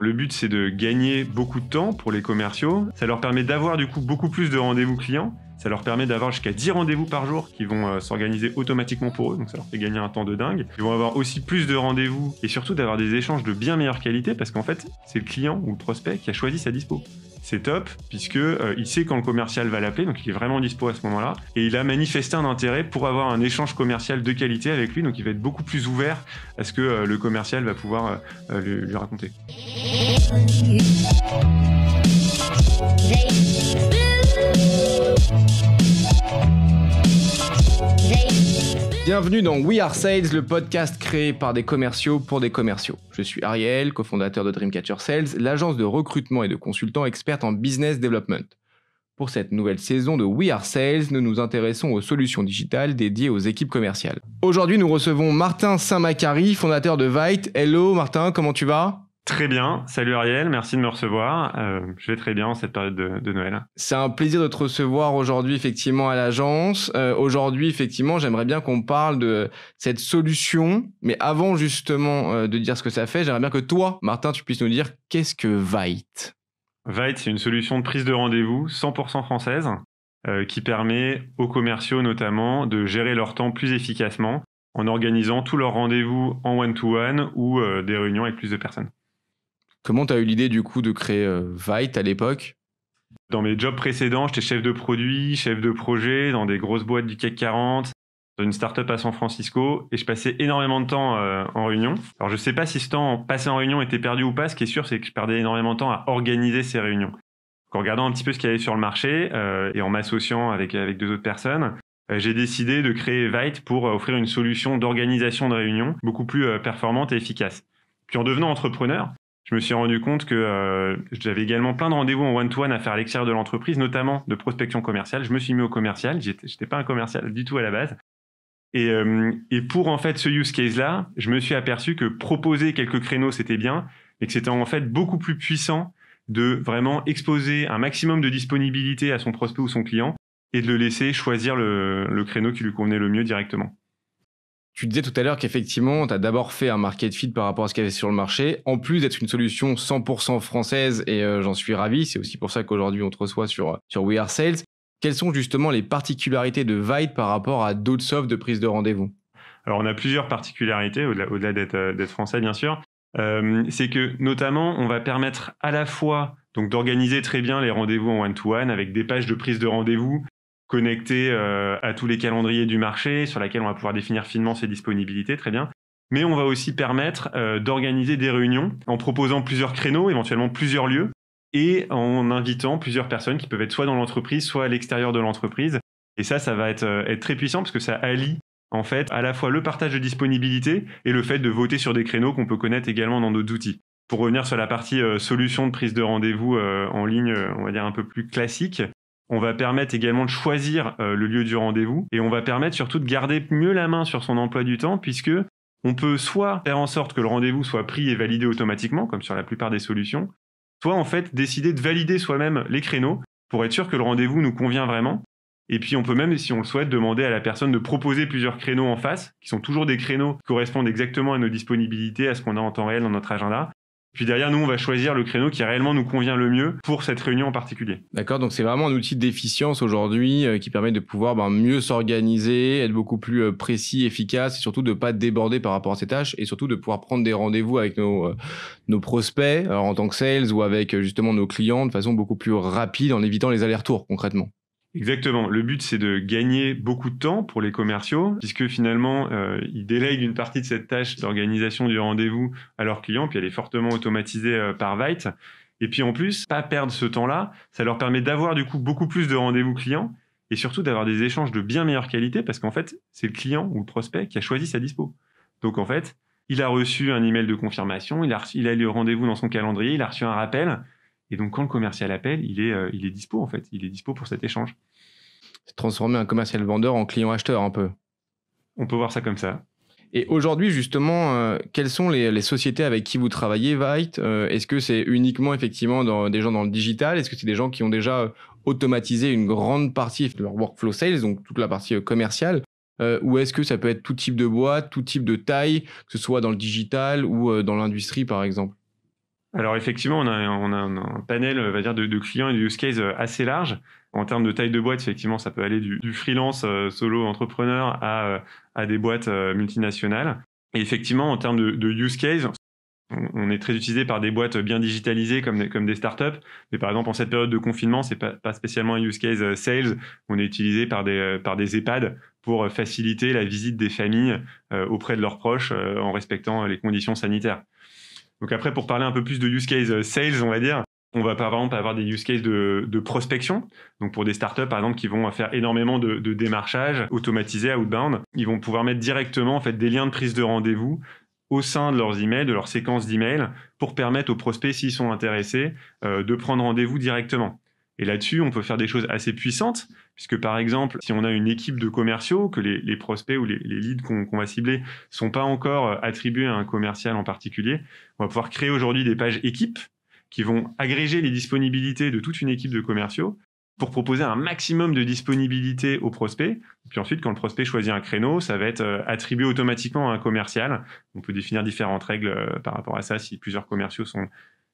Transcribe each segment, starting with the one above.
Le but, c'est de gagner beaucoup de temps pour les commerciaux. Ça leur permet d'avoir du coup beaucoup plus de rendez-vous clients. Ça leur permet d'avoir jusqu'à 10 rendez-vous par jour qui vont euh, s'organiser automatiquement pour eux, donc ça leur fait gagner un temps de dingue. Ils vont avoir aussi plus de rendez-vous et surtout d'avoir des échanges de bien meilleure qualité parce qu'en fait, c'est le client ou le prospect qui a choisi sa dispo c'est top, puisque euh, il sait quand le commercial va l'appeler, donc il est vraiment dispo à ce moment-là. Et il a manifesté un intérêt pour avoir un échange commercial de qualité avec lui, donc il va être beaucoup plus ouvert à ce que euh, le commercial va pouvoir euh, lui raconter. Bienvenue dans We Are Sales, le podcast créé par des commerciaux pour des commerciaux. Je suis Ariel, cofondateur de Dreamcatcher Sales, l'agence de recrutement et de consultants experte en business development. Pour cette nouvelle saison de We Are Sales, nous nous intéressons aux solutions digitales dédiées aux équipes commerciales. Aujourd'hui, nous recevons Martin Saint-Macary, fondateur de Vite. Hello Martin, comment tu vas Très bien. Salut Ariel, merci de me recevoir. Euh, je vais très bien en cette période de, Noël. C'est un plaisir de te recevoir aujourd'hui effectivement à l'agence. Euh, aujourd'hui effectivement, j'aimerais bien qu'on parle de cette solution. Mais avant justement euh, de dire ce que ça fait, j'aimerais bien que toi, Martin, tu puisses nous dire qu'est-ce que Vite. Vite, c'est une solution de prise de rendez-vous 100% française qui permet aux commerciaux notamment de gérer leur temps plus efficacement en organisant tous leurs rendez-vous en one-to-one ou des réunions avec plus de personnes. Comment tu as eu l'idée du coup de créer euh, Vite à l'époque Dans mes jobs précédents, j'étais chef de produit, chef de projet dans des grosses boîtes du CAC 40, dans une startup à San Francisco, et je passais énormément de temps euh, en réunion. Alors je ne sais pas si ce temps passé en réunion était perdu ou pas, ce qui est sûr c'est que je perdais énormément de temps à organiser ces réunions. en regardant un petit peu ce qu'il y avait sur le marché euh, et en m'associant avec, avec deux autres personnes, j'ai décidé de créer Vite pour offrir une solution d'organisation de réunions beaucoup plus performante et efficace. Puis en devenant entrepreneur, je me suis rendu compte que euh, j'avais également plein de rendez-vous en one-to-one à faire à l'extérieur de l'entreprise, notamment de prospection commerciale. Je me suis mis au commercial, je n'étais pas un commercial du tout à la base. Euh, et, pour en fait ce use case-là, je me suis aperçu que proposer quelques créneaux, c'était bien, et que c'était en fait beaucoup plus puissant de vraiment exposer un maximum de disponibilité à son prospect ou son client et de le laisser choisir le, le créneau qui lui convenait le mieux directement. Tu disais tout à l'heure qu'effectivement, tu as d'abord fait un market fit par rapport à ce qu'il y avait sur le marché. En plus d'être une solution 100% française, et euh, j'en suis ravi, c'est aussi pour ça qu'aujourd'hui on te reçoit sur, euh, sur We Are Sales. Quelles sont justement les particularités de Vite par rapport à d'autres softs de prise de rendez-vous Alors on a plusieurs particularités, au-delà, euh, d'être, français bien sûr. c'est que notamment, on va permettre à la fois donc d'organiser très bien les rendez-vous en one-to-one avec des pages de prise de rendez-vous connecté euh, à tous les calendriers du marché, sur laquelle on va pouvoir définir finement ses disponibilités, très bien. Mais on va aussi permettre euh, d'organiser des réunions en proposant plusieurs créneaux, éventuellement plusieurs lieux, et en invitant plusieurs personnes qui peuvent être soit dans l'entreprise, soit à l'extérieur de l'entreprise. Et ça, ça va être, euh, très puissant parce que ça allie en fait à la fois le partage de disponibilité et le fait de voter sur des créneaux qu'on peut connaître également dans d'autres outils. Pour revenir sur la partie solution de prise de rendez-vous en ligne, on va dire un peu plus classique, on va permettre également de choisir euh, le lieu du rendez-vous et on va permettre surtout de garder mieux la main sur son emploi du temps puisque on peut soit faire en sorte que le rendez-vous soit pris et validé automatiquement, comme sur la plupart des solutions, soit en fait décider de valider soi-même les créneaux pour être sûr que le rendez-vous nous convient vraiment. Et puis on peut même, si on le souhaite, demander à la personne de proposer plusieurs créneaux en face, qui sont toujours des créneaux qui correspondent exactement à nos disponibilités, à ce qu'on a en temps réel dans notre agenda, puis derrière, nous, on va choisir le créneau qui réellement nous convient le mieux pour cette réunion en particulier. D'accord, donc c'est vraiment un outil d'efficience aujourd'hui euh, qui permet de pouvoir ben, mieux s'organiser, être beaucoup plus euh, précis, efficace, et surtout de pas déborder par rapport à ces tâches, et surtout de pouvoir prendre des rendez-vous avec nos, euh, nos prospects en tant que sales ou avec justement nos clients de façon beaucoup plus rapide en évitant les allers-retours concrètement. Exactement. Le but, c'est de gagner beaucoup de temps pour les commerciaux, puisque finalement, euh, ils délèguent une partie de cette tâche d'organisation du rendez-vous à leurs clients, puis elle est fortement automatisée euh, par Vite. Et puis en plus, pas perdre ce temps-là, ça leur permet d'avoir du coup beaucoup plus de rendez-vous clients et surtout d'avoir des échanges de bien meilleure qualité, parce qu'en fait, c'est le client ou le prospect qui a choisi sa dispo. Donc en fait, il a reçu un email de confirmation, il a, il a eu le rendez-vous dans son calendrier, il a reçu un rappel. Et donc, quand le commercial appelle, il est, euh, il est dispo, en fait. Il est dispo pour cet échange transformer un commercial vendeur en client acheteur un peu. On peut voir ça comme ça. Et aujourd'hui, justement, euh, quelles sont les, sociétés avec qui vous travaillez, Vite euh, Est-ce que c'est uniquement effectivement dans, des gens dans le digital Est-ce que c'est des gens qui ont déjà euh, automatisé une grande partie de leur workflow sales, donc toute la partie commerciale Ou est-ce que ça peut être tout type de boîte, tout type de taille, que ce soit dans le digital ou dans l'industrie, par exemple alors effectivement, on a, un panel va dire, de, de clients et de use cases assez large. En termes de taille de boîte, effectivement, ça peut aller du, freelance euh, solo entrepreneur à, euh, des boîtes euh, multinationales. Et effectivement, en termes de, use case, on est très utilisé par des boîtes bien digitalisées comme des, comme des startups. Mais par exemple, en cette période de confinement, c'est pas, pas spécialement un use case sales. On est utilisé par des, par des EHPAD pour faciliter la visite des familles auprès de leurs proches en respectant les conditions sanitaires. Donc après, pour parler un peu plus de use case sales, on va dire, on va par exemple avoir des use cases de, prospection. Donc pour des startups par exemple qui vont faire énormément de, démarchages démarchage automatisé outbound, ils vont pouvoir mettre directement en fait des liens de prise de rendez-vous au sein de leurs emails, de leurs séquences d'emails, pour permettre aux prospects s'ils sont intéressés euh, de prendre rendez-vous directement. Et là-dessus, on peut faire des choses assez puissantes, puisque par exemple, si on a une équipe de commerciaux, que les, prospects ou les, leads qu'on va cibler sont pas encore attribués à un commercial en particulier, on va pouvoir créer aujourd'hui des pages équipes qui vont agréger les disponibilités de toute une équipe de commerciaux pour proposer un maximum de disponibilité au prospect. Puis ensuite, quand le prospect choisit un créneau, ça va être euh, attribué automatiquement à un commercial. On peut définir différentes règles euh, par rapport à ça si plusieurs commerciaux sont,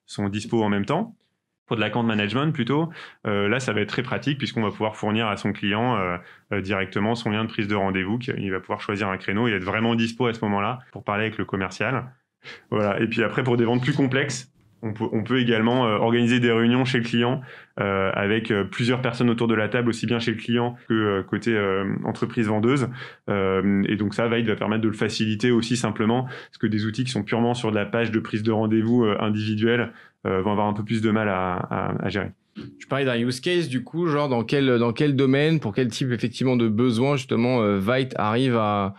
sont dispo en même temps. Pour de la de management plutôt, euh, là ça va être très pratique puisqu'on va pouvoir fournir à son client directement son lien de prise de rendez-vous, il va pouvoir choisir un créneau et être vraiment dispo à ce moment-là pour parler avec le commercial. Voilà. Et puis après pour des ventes plus complexes, on peut, également euh, organiser des réunions chez le client euh, avec euh, plusieurs personnes autour de la table, aussi bien chez le client que côté entreprise vendeuse. et donc ça, Vite va permettre de le faciliter aussi simplement, parce que des outils qui sont purement sur de la page de prise de rendez-vous individuelle vont avoir un peu plus de mal à, à, gérer. Je parlais d'un use case, du coup, genre dans quel, dans quel domaine, pour quel type effectivement de besoin justement Vite arrive à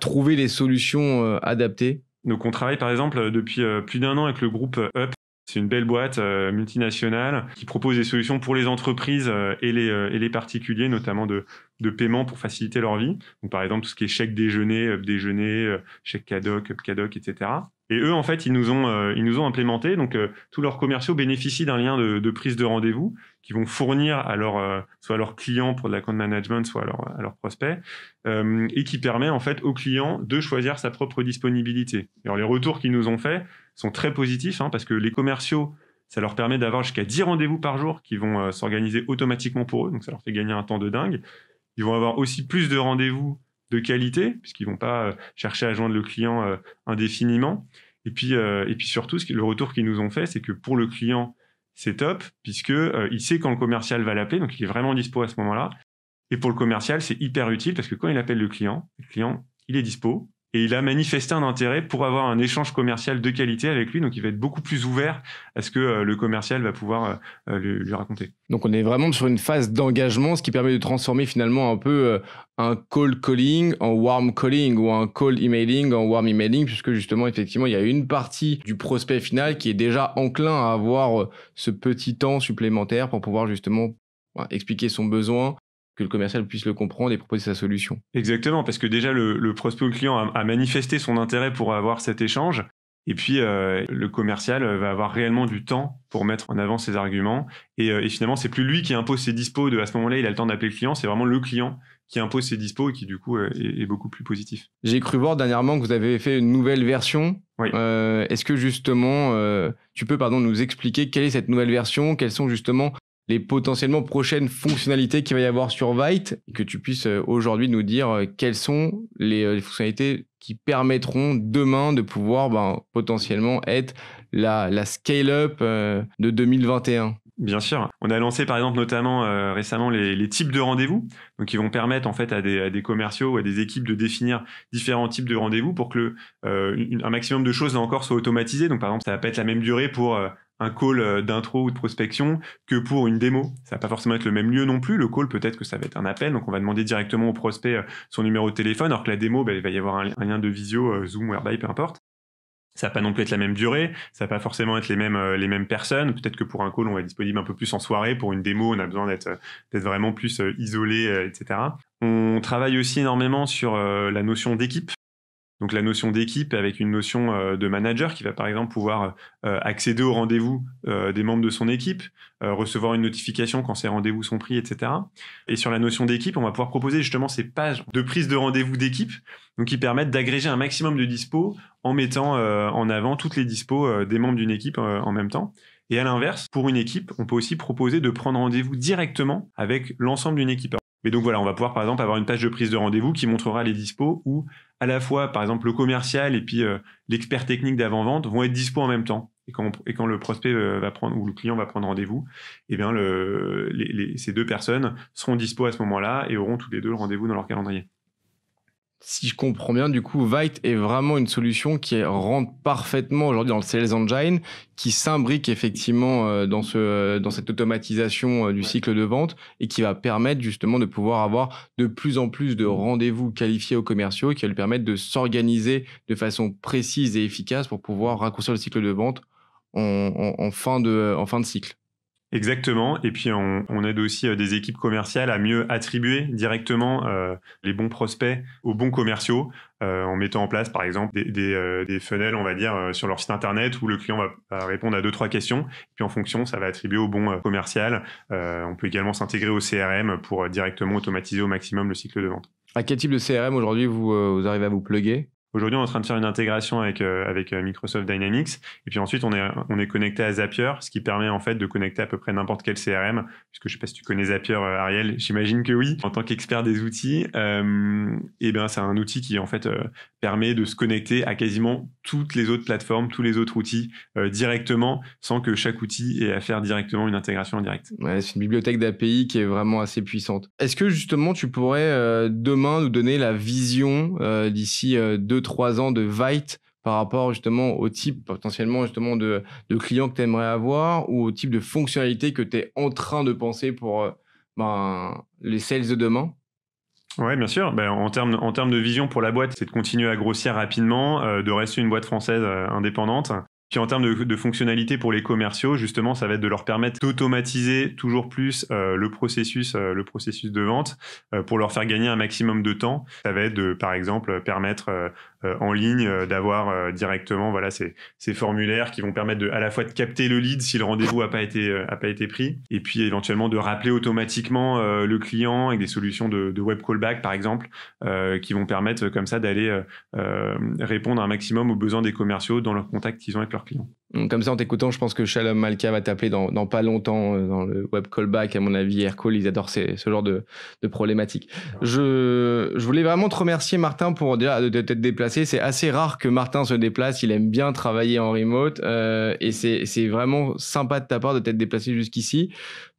trouver les solutions adaptées donc on travaille par exemple euh, depuis euh, plus d'un an avec le groupe euh, Up. C'est une belle boîte multinationale qui propose des solutions pour les entreprises et, les, particuliers, notamment de, de paiement pour faciliter leur vie. Donc par exemple tout ce qui est chèque déjeuner, déjeuner, chèque cadoc, up cadoc, etc. Et eux, en fait, ils nous ont, euh, ils nous ont implémenté. Donc, euh, tous leurs commerciaux bénéficient d'un lien de, prise de rendez-vous qu'ils vont fournir à euh, soit à leurs clients pour de la management, soit à leurs prospects, et qui permet en fait aux clients de choisir sa propre disponibilité. Alors, les retours qu'ils nous ont faits sont très positifs hein, parce que les commerciaux, ça leur permet d'avoir jusqu'à 10 rendez-vous par jour qui vont s'organiser automatiquement pour eux. Donc, ça leur fait gagner un temps de dingue. Ils vont avoir aussi plus de rendez-vous de qualité, puisqu'ils vont pas euh, chercher à joindre le client euh, indéfiniment. Et puis, euh, et puis surtout, ce qui, le retour qu'ils nous ont fait, c'est que pour le client, c'est top, puisque il sait quand le commercial va l'appeler, donc il est vraiment dispo à ce moment-là. Et pour le commercial, c'est hyper utile parce que quand il appelle le client, le client, il est dispo, et il a manifesté un intérêt pour avoir un échange commercial de qualité avec lui. Donc, il va être beaucoup plus ouvert à ce que euh, le commercial va pouvoir euh, lui, raconter. Donc, on est vraiment sur une phase d'engagement, ce qui permet de transformer finalement un peu euh, un cold calling en warm calling ou un cold emailing en warm emailing, puisque justement, effectivement, il y a une partie du prospect final qui est déjà enclin à avoir ce petit temps supplémentaire pour pouvoir justement bah, expliquer son besoin, que le commercial puisse le comprendre et proposer sa solution. Exactement, parce que déjà le, prospect ou le client a, manifesté son intérêt pour avoir cet échange, et puis euh, le commercial va avoir réellement du temps pour mettre en avant ses arguments, et, finalement, euh, et finalement c'est plus lui qui impose ses dispos, de, à ce moment-là il a le temps d'appeler le client, c'est vraiment le client qui impose ses dispos et qui du coup euh, est, beaucoup plus positif. J'ai cru voir dernièrement que vous avez fait une nouvelle version. Est-ce que justement, tu peux pardon nous expliquer quelle est cette nouvelle version Quels sont justement les potentiellement prochaines fonctionnalités qu'il va y avoir sur Vite et que tu puisses euh, aujourd'hui nous dire euh, quelles sont euh, les, fonctionnalités qui permettront demain de pouvoir ben, potentiellement être la, la scale-up de 2021. Bien sûr. On a lancé par exemple notamment récemment les, types de rendez-vous, donc ils vont permettre en fait à des, commerciaux ou à des équipes de définir différents types de rendez-vous pour que un maximum de choses là encore soient automatisées. Donc par exemple, ça va pas être la même durée pour un call euh, d'intro ou de prospection que pour une démo. Ça va pas forcément être le même lieu non plus. Le call, peut-être que ça va être un appel, donc on va demander directement au prospect euh, son numéro de téléphone, alors que la démo, bah, il va y avoir un, lien de visio, euh, Zoom, Airby, peu importe. Ça va pas non plus être la même durée, ça va pas forcément être les mêmes les mêmes personnes. Peut-être que pour un call, on va être disponible un peu plus en soirée. Pour une démo, on a besoin d'être d'être vraiment plus isolé, etc. On travaille aussi énormément sur la notion d'équipe. Donc la notion d'équipe avec une notion euh, de manager qui va par exemple pouvoir euh, accéder au rendez-vous euh, des membres de son équipe, recevoir une notification quand ces rendez-vous sont pris, etc. Et sur la notion d'équipe, on va pouvoir proposer justement ces pages de prise de rendez-vous d'équipe, donc qui permettent d'agréger un maximum de dispo en mettant en avant toutes les dispos des membres d'une équipe en même temps. Et à l'inverse, pour une équipe, on peut aussi proposer de prendre rendez-vous directement avec l'ensemble d'une équipe. Mais donc voilà, on va pouvoir par exemple avoir une page de prise de rendez-vous qui montrera les dispos où à la fois par exemple le commercial et puis euh, l'expert technique d'avant-vente vont être dispo en même temps. Et quand, et quand le prospect euh, va prendre ou le client va prendre rendez-vous, eh bien le, les, ces deux personnes seront dispo à ce moment-là et auront tous les deux le rendez-vous dans leur calendrier si je comprends bien, du coup, Vite est vraiment une solution qui rentre parfaitement aujourd'hui dans le Sales Engine, qui s'imbrique effectivement euh, dans, ce, euh, dans cette automatisation euh, du cycle de vente et qui va permettre justement de pouvoir avoir de plus en plus de rendez-vous qualifiés aux commerciaux qui va lui permettre de s'organiser de façon précise et efficace pour pouvoir raccourcir le cycle de vente en fin, de, en fin de cycle. Exactement. Et puis on, aide aussi euh, des équipes commerciales à mieux attribuer directement euh, les bons prospects aux bons commerciaux euh, en mettant en place par exemple des, funnels, on va dire, sur leur site internet où le client va, répondre à deux trois questions. Et puis en fonction, ça va attribuer au bon commercial. on peut également s'intégrer au CRM pour directement automatiser au maximum le cycle de vente. À quel type de CRM aujourd'hui vous, arrivez à vous pluguer Aujourd'hui, on est en train de faire une intégration avec, euh, avec euh, Microsoft Dynamics. Et puis ensuite, on est, on est connecté à Zapier, ce qui permet en fait de connecter à peu près n'importe quel CRM. Puisque je ne sais pas si tu connais Zapier, euh, Ariel, j'imagine que oui. En tant qu'expert des outils, et eh ben, c'est un outil qui en fait permet de se connecter à quasiment toutes les autres plateformes, tous les autres outils directement, sans que chaque outil ait à faire directement une intégration en direct. c'est une bibliothèque d'API qui est vraiment assez puissante. Est-ce que justement, tu pourrais demain nous donner la vision d'ici deux Trois ans de Vite par rapport justement au type potentiellement justement de, clients que tu aimerais avoir ou au type de fonctionnalité que tu es en train de penser pour euh, ben, les sales de demain oui, bien sûr. Ben, en termes en de vision pour la boîte, c'est de continuer à grossir rapidement, euh, de rester une boîte française euh, indépendante puis en termes de, de fonctionnalité pour les commerciaux, justement, ça va être de leur permettre d'automatiser toujours plus euh, le processus, euh, le processus de vente, euh, pour leur faire gagner un maximum de temps. Ça va être de, par exemple, permettre en ligne d'avoir directement, voilà, ces, ces, formulaires qui vont permettre à la fois de capter le lead si le rendez-vous a pas été a pas été pris, et puis éventuellement de rappeler automatiquement le client avec des solutions de, web callback, par exemple, qui vont permettre comme ça d'aller répondre un maximum aux besoins des commerciaux dans leur contact qu'ils ont avec leur leurs comme ça, en t'écoutant, je pense que Shalom Malka va t'appeler dans, pas longtemps euh, dans le web callback. À mon avis, Aircall, ils adorent ce genre de, problématiques. Je, voulais vraiment te remercier, Martin, pour déjà de t'être déplacé. C'est assez rare que Martin se déplace. Il aime bien travailler en remote. Euh, et c'est vraiment sympa de ta part de t'être déplacé jusqu'ici.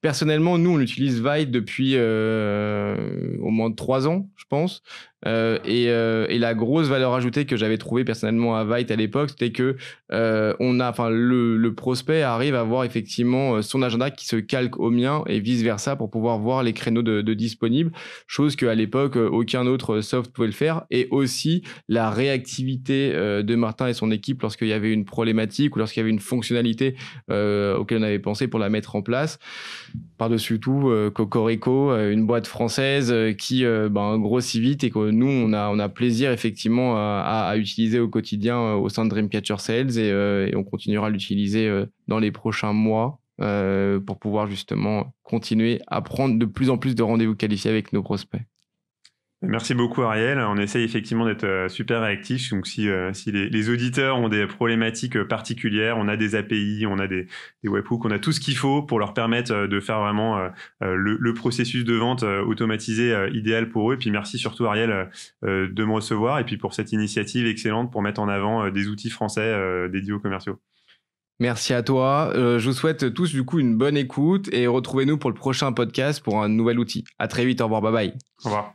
Personnellement, nous, on utilise Vite depuis euh, au moins trois ans, je pense. et, la grosse valeur ajoutée que j'avais trouvée personnellement à Vite à l'époque, c'était que on a, le, prospect arrive à voir effectivement euh, son agenda qui se calque au mien et vice versa pour pouvoir voir les créneaux de, disponibles, chose qu'à l'époque, euh, aucun autre euh, soft pouvait le faire. Et aussi la réactivité de Martin et son équipe lorsqu'il y avait une problématique ou lorsqu'il y avait une fonctionnalité euh, auquel on avait pensé pour la mettre en place. Par-dessus tout, Cocorico, une boîte française qui ben, grossit vite et que nous, on a, on a plaisir effectivement à, utiliser au quotidien au sein de Dreamcatcher Sales et, et on continue à l'utiliser euh, dans les prochains mois euh, pour pouvoir justement continuer à prendre de plus en plus de rendez-vous qualifiés avec nos prospects. Merci beaucoup Ariel. On essaye effectivement d'être euh, super réactif. Donc si, les, auditeurs ont des problématiques particulières, on a des API, on a des, webhooks, on a tout ce qu'il faut pour leur permettre de faire vraiment le, processus de vente automatisé idéal pour eux. Et puis merci surtout Ariel de me recevoir et puis pour cette initiative excellente pour mettre en avant des outils français dédiés aux commerciaux. Merci à toi. Euh, je vous souhaite tous du coup une bonne écoute et retrouvez-nous pour le prochain podcast pour un nouvel outil. À très vite. Au revoir. Bye bye. Au revoir.